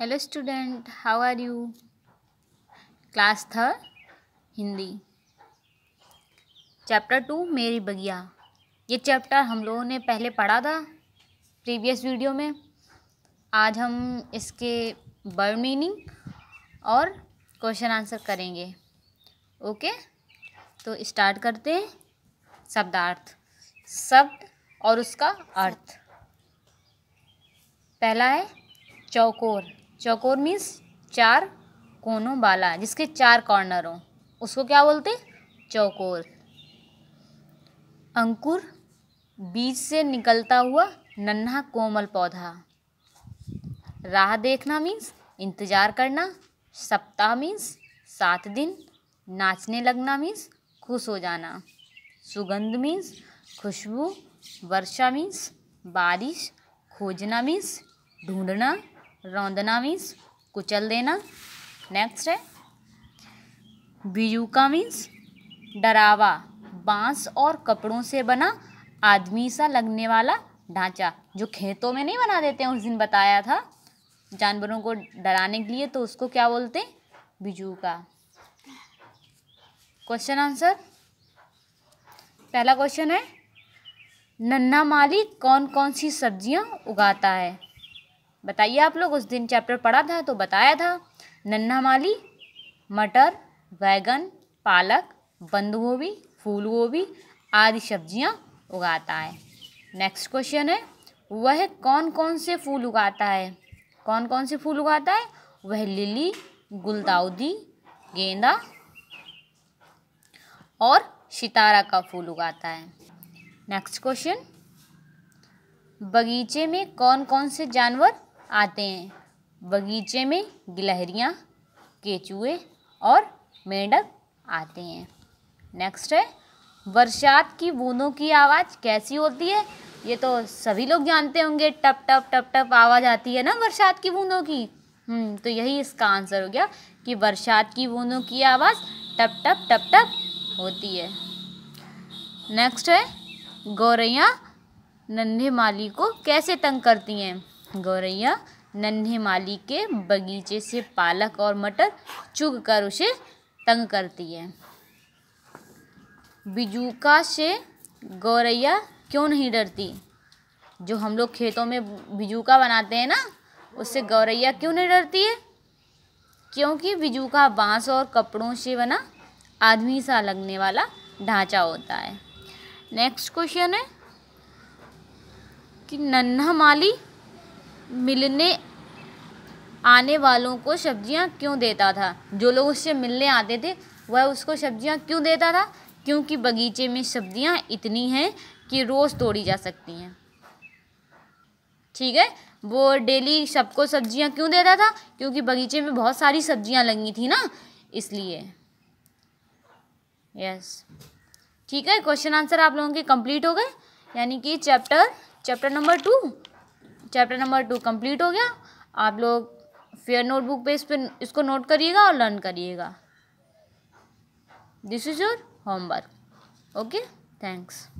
hello student how are you class third Hindi chapter two मेरी बगिया ये चैप्टर हम लोगों ने पहले पढ़ा था प्रीवियस वीडियो में आज हम इसके बर्ड मीनिंग और क्वेश्चन आंसर करेंगे ओके तो स्टार्ट करते हैं शब्दार्थ शब्द और उसका अर्थ पहला है चौकोर चौकोर मीन्स चार कोनों वाला जिसके चार कॉर्नर हों उसको क्या बोलते चौकोर अंकुर बीज से निकलता हुआ नन्हा कोमल पौधा राह देखना मीन्स इंतज़ार करना सप्ताह मीन्स सात दिन नाचने लगना मीन्स खुश हो जाना सुगंध मीन्स खुशबू वर्षा मीन्स बारिश खोजना मीन्स ढूंढना रौंदना मीन्स कुचल देना नेक्स्ट है बिजूका मीन्स डरावा बांस और कपड़ों से बना आदमी सा लगने वाला ढांचा जो खेतों में नहीं बना देते हैं उस दिन बताया था जानवरों को डराने के लिए तो उसको क्या बोलते हैं का क्वेश्चन आंसर पहला क्वेश्चन है नन्ना माली कौन कौन सी सब्जियां उगाता है बताइए आप लोग उस दिन चैप्टर पढ़ा था तो बताया था नन्हा माली मटर वैगन पालक बंद गोभी फूल गोभी आदि सब्जियां उगाता है नेक्स्ट क्वेश्चन है वह कौन कौन से फूल उगाता है कौन कौन से फूल उगाता है वह लिली गुलदाउदी गेंदा और सितारा का फूल उगाता है नेक्स्ट क्वेश्चन बगीचे में कौन कौन से जानवर आते हैं बगीचे में गिलहरियाँ केचुए और मेंढक आते हैं नेक्स्ट है बरसात की बूंदों की आवाज़ कैसी होती है ये तो सभी लोग जानते होंगे टप टप टप टप आवाज़ आती है ना बरसात की बूंदों की हम्म, तो यही इसका आंसर हो गया कि बरसात की बूंदों की आवाज़ टप टप टप टप होती है नेक्स्ट है गौरैया नन्हे माली को कैसे तंग करती हैं गौरैया नन्हे माली के बगीचे से पालक और मटर चुग कर उसे तंग करती है बिजूका से गौरैया क्यों नहीं डरती जो हम लोग खेतों में बिजूका बनाते हैं ना उससे गौरैया क्यों नहीं डरती है क्योंकि बिजूका बांस और कपड़ों से बना आदमी सा लगने वाला ढांचा होता है नेक्स्ट क्वेश्चन है कि नन्हा माली मिलने आने वालों को सब्जियां क्यों देता था जो लोग उससे मिलने आते थे वह उसको सब्जियां क्यों देता था क्योंकि बगीचे में सब्जियां इतनी हैं कि रोज़ तोड़ी जा सकती हैं ठीक है वो डेली सबको सब्जियां क्यों देता था क्योंकि बगीचे में बहुत सारी सब्जियां लगी थी ना इसलिए यस ठीक है क्वेश्चन आंसर आप लोगों के कंप्लीट हो गए यानी कि chapter chapter number two chapter number two complete हो गया आप लोग फेयर नोटबुक पे इस पर इसको नोट करिएगा और लर्न करिएगा this is your homework okay thanks